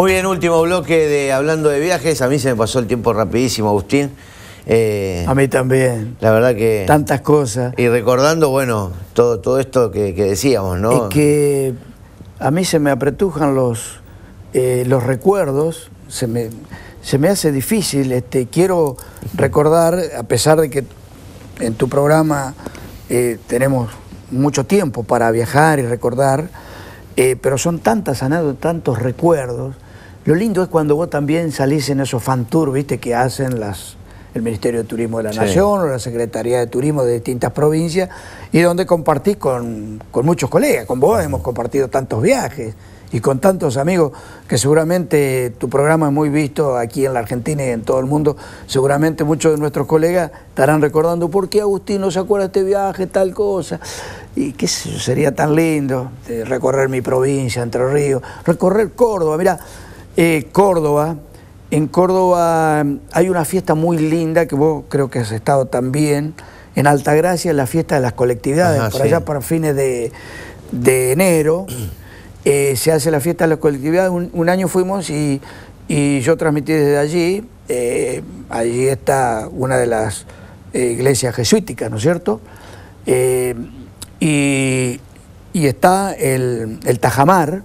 Muy bien, último bloque de Hablando de Viajes. A mí se me pasó el tiempo rapidísimo, Agustín. Eh, a mí también. La verdad que... Tantas cosas. Y recordando, bueno, todo, todo esto que, decíamos, ¿no? Es que a mí se me apretujan los, eh, los recuerdos, se me, se me hace difícil. Este, quiero recordar, a pesar de que en tu programa eh, tenemos mucho tiempo para viajar y recordar, pero son tantas anécdotas, tantos recuerdos lo lindo es cuando vos también salís en esos fan tours, viste, que hacen las, el Ministerio de Turismo de la Nación o la Secretaría de Turismo de distintas provincias, y donde compartís con, muchos colegas, con vos hemos compartido tantos viajes y con tantos amigos que seguramente tu programa es muy visto aquí en la Argentina y en todo el mundo, seguramente muchos de nuestros colegas estarán recordando por qué Agustín no se acuerda de este viaje, tal cosa, y qué sería tan lindo eh, recorrer mi provincia, Entre Ríos, recorrer Córdoba, mira eh, Córdoba. En Córdoba mm, hay una fiesta muy linda que vos creo que has estado también. En Altagracia, la fiesta de las colectividades, por allá para fines de, enero. Eh, se hace la fiesta de las colectividades. Un, año fuimos y, yo transmití desde allí. Eh, allí está una de las iglesias jesuíticas, ¿no es cierto? Y, está el, el Tajamar,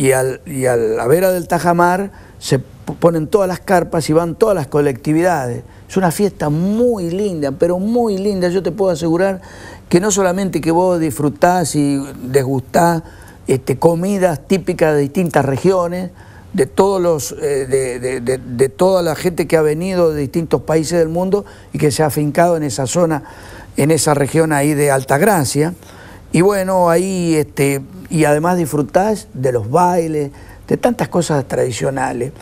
y, al, a la vera del Tajamar se ponen todas las carpas y van todas las colectividades. Es una fiesta muy linda, pero muy linda. Yo te puedo asegurar que no solamente que vos disfrutás y desgustás este, comidas típicas de distintas regiones, de, todos los, eh, de, toda la gente que ha venido de distintos países del mundo y que se ha afincado en esa zona, en esa región ahí de Altagracia, y bueno, ahí, este, y además disfrutás de los bailes, de tantas cosas tradicionales.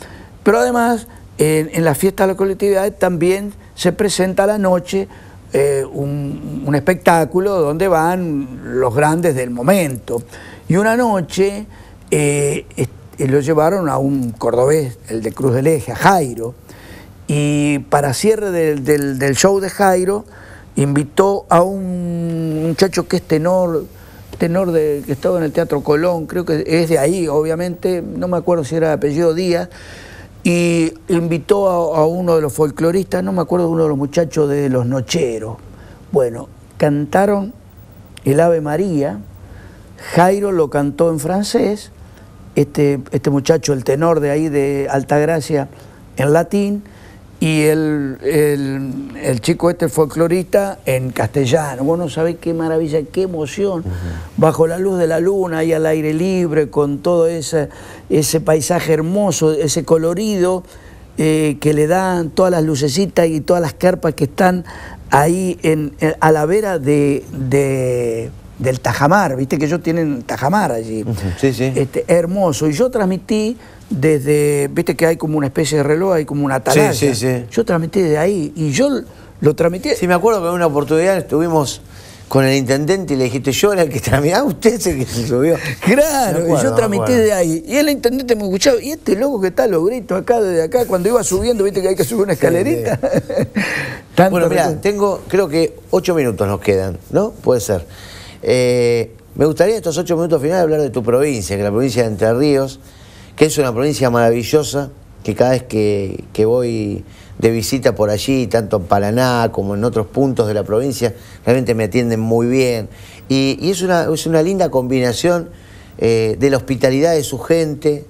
Pero además, en, las fiestas de la colectividad también se presenta a la noche eh, un, espectáculo donde van los grandes del momento. Y una noche eh, eh, lo llevaron a un cordobés, el de Cruz del Eje, a Jairo. Y para cierre del show de Jairo, invitó a un muchacho que es tenor, tenor de, que estaba en el Teatro Colón, creo que es de ahí, obviamente, no me acuerdo si era apellido Díaz, y invitó a, uno de los folcloristas, no me acuerdo, uno de los muchachos de Los Nocheros. Bueno, cantaron el Ave María, Jairo lo cantó en francés, este, este muchacho, el tenor de ahí de Altagracia, en latín, y el, chico este folclorista en castellano. Vos no sabés qué maravilla, qué emoción. Bajo la luz de la luna y al aire libre, con todo ese, ese paisaje hermoso, ese colorido eh, que le dan todas las lucecitas y todas las carpas que están ahí a la vera de del Tajamar, viste que ellos tienen Tajamar allí. Sí, sí. Este, hermoso. Y yo transmití desde, viste que hay como una especie de reloj, hay como una atalaya. Sí, sí, sí. Yo transmití de ahí y yo lo transmití. Sí, me acuerdo que en una oportunidad estuvimos con el intendente y le dijiste, yo era el que transmitía, ah, usted es el que se subió. Claro, y yo transmití de ahí. Y el intendente me escuchaba, y este loco que está, lo grito acá, desde acá, cuando iba subiendo, viste que hay que subir una escalerita. bueno, mira, tengo, creo que ocho minutos nos quedan, ¿no? Puede ser. Eh, me gustaría estos ocho minutos finales hablar de tu provincia, que es la provincia de Entre Ríos, que es una provincia maravillosa, que cada vez que, voy de visita por allí, tanto en Paraná como en otros puntos de la provincia, realmente me atienden muy bien. Y, es, una, es una linda combinación eh, de la hospitalidad de su gente,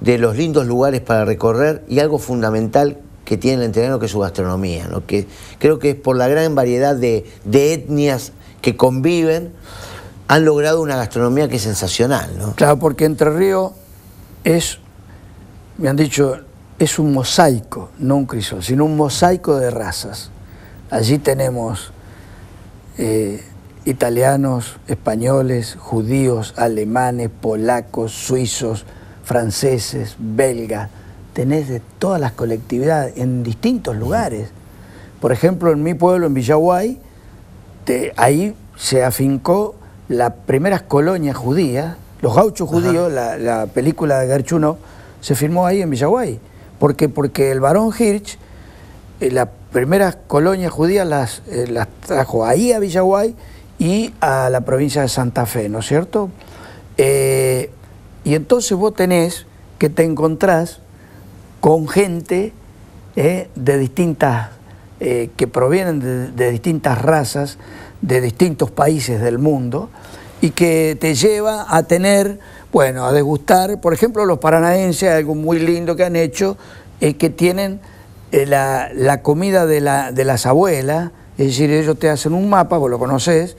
de los lindos lugares para recorrer y algo fundamental que tiene el Ríos que es su gastronomía, lo que creo que es por la gran variedad de, de etnias que conviven, han logrado una gastronomía que es sensacional. ¿no? Claro, porque Entre Ríos es, me han dicho, es un mosaico, no un crisol, sino un mosaico de razas. Allí tenemos eh, italianos, españoles, judíos, alemanes, polacos, suizos, franceses, belgas. Tenés de todas las colectividades en distintos lugares. Por ejemplo, en mi pueblo, en Villaguay, este, ahí se afincó las primeras colonias judías, los gauchos judíos, la, película de Garchuno se filmó ahí en Villaguay. ¿Por qué? Porque el barón Hirsch, eh, las primeras colonias judías eh, las, trajo ahí a Villaguay y a la provincia de Santa Fe, ¿no es cierto? Eh, y entonces vos tenés que te encontrás con gente de distintas eh, que provienen de, distintas razas, de distintos países del mundo, y que te lleva a tener, bueno, a degustar, por ejemplo, los paranaenses, algo muy lindo que han hecho, es que tienen eh, la, comida de, las abuelas, es decir, ellos te hacen un mapa, vos lo conoces,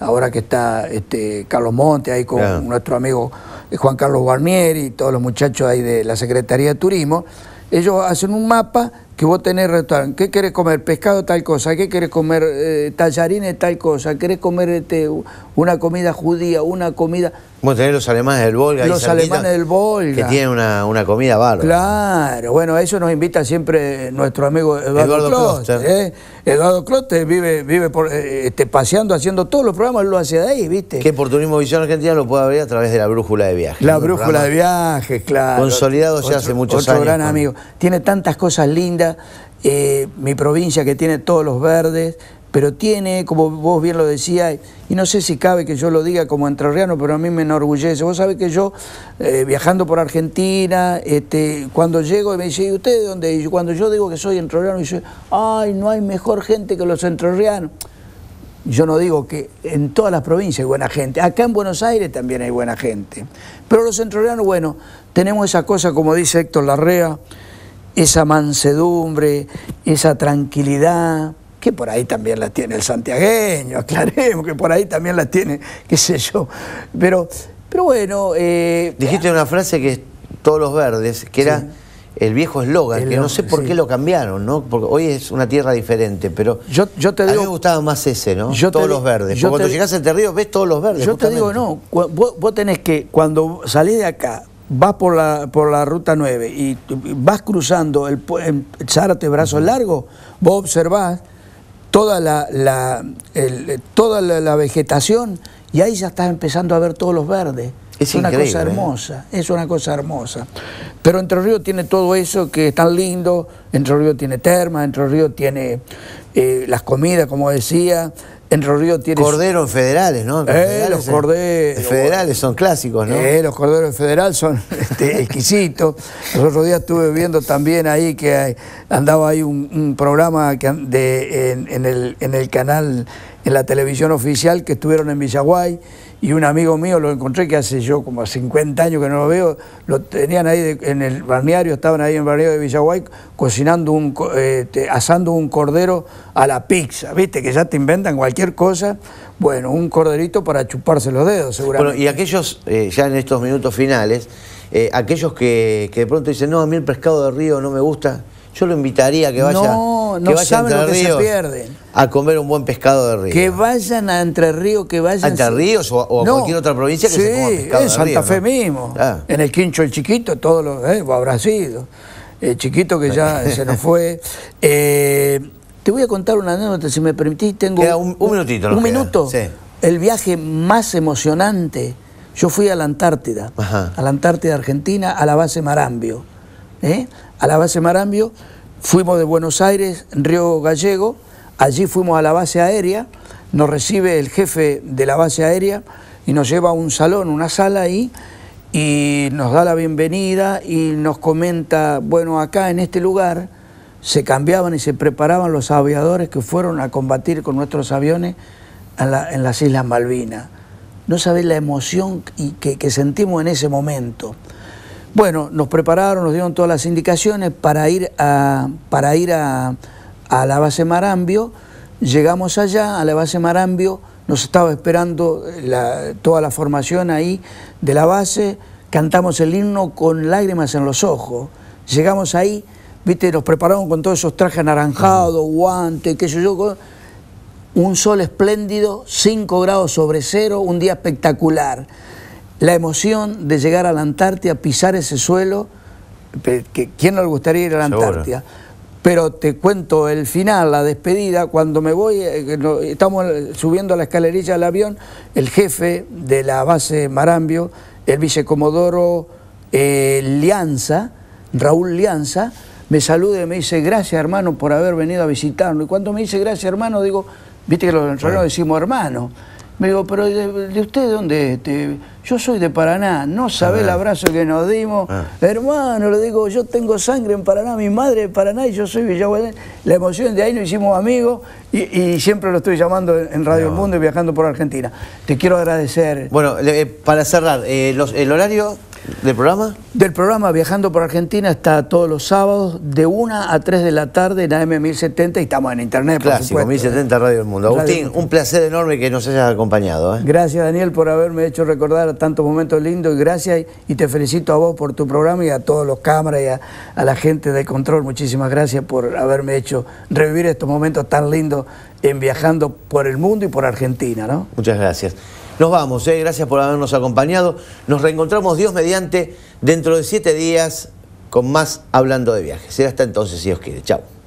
ahora que está este, Carlos Monte ahí con nuestro amigo eh, Juan Carlos Barnier y todos los muchachos ahí de la Secretaría de Turismo, ellos hacen un mapa que vos tenés restaurante, ¿qué querés comer? Pescado tal cosa, ¿qué querés comer? Eh, tallarines tal cosa, ¿querés comer este, una comida judía, una comida... Bueno, tenés los alemanes del Volga. Los alemanes del Volga. Que tienen una, comida bárbara. Claro, bueno, a eso nos invita siempre nuestro amigo Eduardo, Eduardo ¿eh? Eduardo Kloster vive, vive eh, este, paseando, haciendo todos los programas, lo hace de ahí, ¿viste? Que por Turismo Visión Argentina lo puede abrir a través de la brújula de viajes. La brújula de viajes, claro. Consolidado ya hace muchos años. Otro gran amigo. Tiene tantas cosas lindas. Eh, mi provincia que tiene todos los verdes, pero tiene, como vos bien lo decías, y no sé si cabe que yo lo diga como entrerriano, pero a mí me enorgullece. Vos sabés que yo, eh, viajando por Argentina, este, cuando llego y me dice, ¿y usted dónde? Y cuando yo digo que soy entrerriano, dice, ay, no hay mejor gente que los entrerrianos. Yo no digo que en todas las provincias hay buena gente, acá en Buenos Aires también hay buena gente. Pero los entrerrianos, bueno, tenemos esa cosa, como dice Héctor Larrea, esa mansedumbre, esa tranquilidad, que por ahí también la tiene el santiagueño, aclaremos, que por ahí también la tiene, qué sé yo. Pero, pero bueno... Eh, Dijiste una frase que es todos los verdes, que era... el viejo eslogan, que no sé por qué lo cambiaron, ¿no? Porque hoy es una tierra diferente, pero yo, yo te digo, a mí me gustaba más ese, ¿no? todos los verdes. Yo cuando llegás a Río ves todos los verdes. Yo te digo, no, vos, tenés que, cuando salís de acá, vas por la, por la ruta 9 y vas cruzando el, puente, Zárate Brazos Largos, vos observás toda la, la toda la, vegetación y ahí ya estás empezando a ver todos los verdes. Es, una cosa ¿eh? hermosa, es una cosa hermosa. Pero Entre Ríos tiene todo eso que es tan lindo, Entre Ríos tiene termas, Entre Ríos tiene eh, las comidas, como decía, en Río tiene... Corderos federales, ¿no? Los, los corderos. federales son clásicos, ¿no? los corderos federales este, son exquisitos. Los otros días estuve viendo también ahí que andaba ahí un, programa de, en el canal la televisión oficial que estuvieron en Villaguay y un amigo mío lo encontré que hace yo como 50 años que no lo veo, lo tenían ahí en el balneario, estaban ahí en el balneario de Villaguay cocinando un, este, asando un cordero a la pizza, viste que ya te inventan cualquier cosa, bueno, un corderito para chuparse los dedos seguramente. Bueno, y aquellos, eh, ya en estos minutos finales, eh, aquellos que, de pronto dicen, no, a mí el pescado de río no me gusta, yo lo invitaría a que vaya no, saben lo que se pierden. A comer un buen pescado de río. Que vayan a Entre Ríos, que vayan... A Entre Ríos o a, cualquier otra provincia que se coma pescado en Santa Fe mismo. Ah. En el Quincho el Chiquito, todo lo eh, habrá sido. chiquito que ya se nos fue. Eh, te voy a contar una anécdota, si me permitís. Tengo un, minutito. Un, minuto. El viaje más emocionante. Yo fui a la Antártida, a la Antártida Argentina, a la base Marambio. ¿eh? A la base Marambio Fuimos de Buenos Aires, Río Gallego, allí fuimos a la base aérea, nos recibe el jefe de la base aérea y nos lleva a un salón, una sala ahí, y nos da la bienvenida y nos comenta, bueno, acá en este lugar se cambiaban y se preparaban los aviadores que fueron a combatir con nuestros aviones en, las Islas Malvinas. No sabés la emoción que sentimos en ese momento. Bueno, nos prepararon, nos dieron todas las indicaciones para ir a, para ir a, la base Marambio. Llegamos allá, a la base Marambio, nos estaba esperando eh, toda la formación ahí de la base, cantamos el himno con lágrimas en los ojos. Llegamos ahí, viste, nos prepararon con todos esos trajes anaranjados, guantes, qué sé yo. Un sol espléndido, 5 grados sobre cero, un día espectacular la emoción de llegar a la Antártida, pisar ese suelo, que, ¿quién no le gustaría ir a la Antártida? Pero te cuento el final, la despedida, cuando me voy, eh, estamos subiendo a la escalerilla del avión, el jefe de la base Marambio, el vicecomodoro eh, Lianza, Raúl Lianza, me saluda y me dice, gracias hermano por haber venido a visitarnos. Y cuando me dice gracias hermano, digo, viste que los entrenadores decimos hermano. Me digo, pero ¿de, de usted dónde es? Este? Yo soy de Paraná, no sabe ah. el abrazo que nos dimos. Ah. Hermano, le digo, yo tengo sangre en Paraná, mi madre es de Paraná y yo soy Villahuel La emoción de ahí nos hicimos amigos y, siempre lo estoy llamando en Radio Mundo y viajando por Argentina. Te quiero agradecer. Bueno, eh, para cerrar, eh, el horario ¿Del programa? Del programa Viajando por Argentina está todos los sábados de 1 a 3 de la tarde en AM 1070 y estamos en internet, por supuesto. 1070 Radio del Mundo. Agustín, un placer enorme que nos hayas acompañado. ¿eh? Gracias, Daniel, por haberme hecho recordar tantos momentos lindos y gracias y te felicito a vos por tu programa y a todos los cámaras y a, a la gente de control. Muchísimas gracias por haberme hecho revivir estos momentos tan lindos en viajando por el mundo y por Argentina, ¿no? Muchas gracias. Nos vamos, eh. gracias por habernos acompañado. Nos reencontramos Dios mediante dentro de siete días con más Hablando de Viajes. hasta entonces, si Dios quiere. Chao.